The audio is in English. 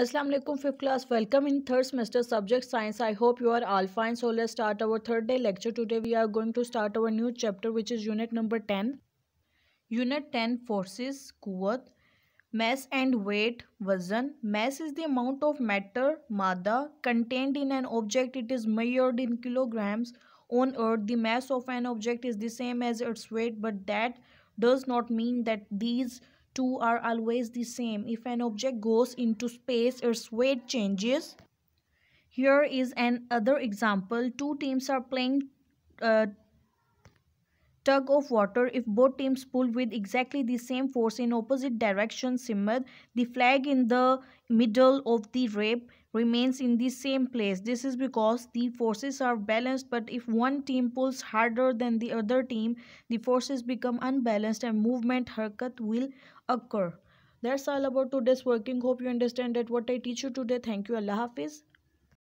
Assalamu alaikum 5th class welcome in third semester subject science I hope you are all fine so let's start our third day lecture today we are going to start our new chapter which is unit number 10 unit 10 forces quwwat mass and weight wazn mass is the amount of matter mada contained in an object it is measured in kilograms on earth the mass of an object is the same as its weight but that does not mean that these two are always the same. If an object goes into space, its weight changes. Here is another example. Two teams are playing uh, tug of water if both teams pull with exactly the same force in opposite direction simmer the flag in the middle of the rope remains in the same place this is because the forces are balanced but if one team pulls harder than the other team the forces become unbalanced and movement haircut will occur that's all about today's working hope you understand that what i teach you today thank you allah hafiz